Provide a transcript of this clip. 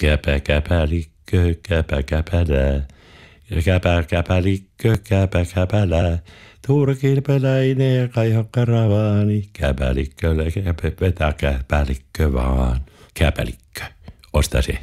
Käpä, käpä, likkö, käpä, käpälää. Käpä, käpä, likkö, käpä, käpälää. Turkilpeläinen ja kaihokkaravaani. Käpälikkölle, käpä, vetää käpälikkö vaan. Käpälikkö, osta se.